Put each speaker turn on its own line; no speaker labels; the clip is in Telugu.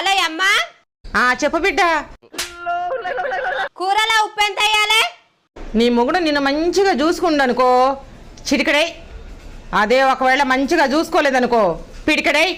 హలో అమ్మా ఆ చెప్పు బిడ్డ కూరలో ఉప్పు ఎంత వేయాలి
నీ మొగుడు నిన్ను మంచిగా చూసుకుండనుకో చిటికడై అదే ఒకవేళ మంచిగా చూసుకోలేదనుకో పిడికడై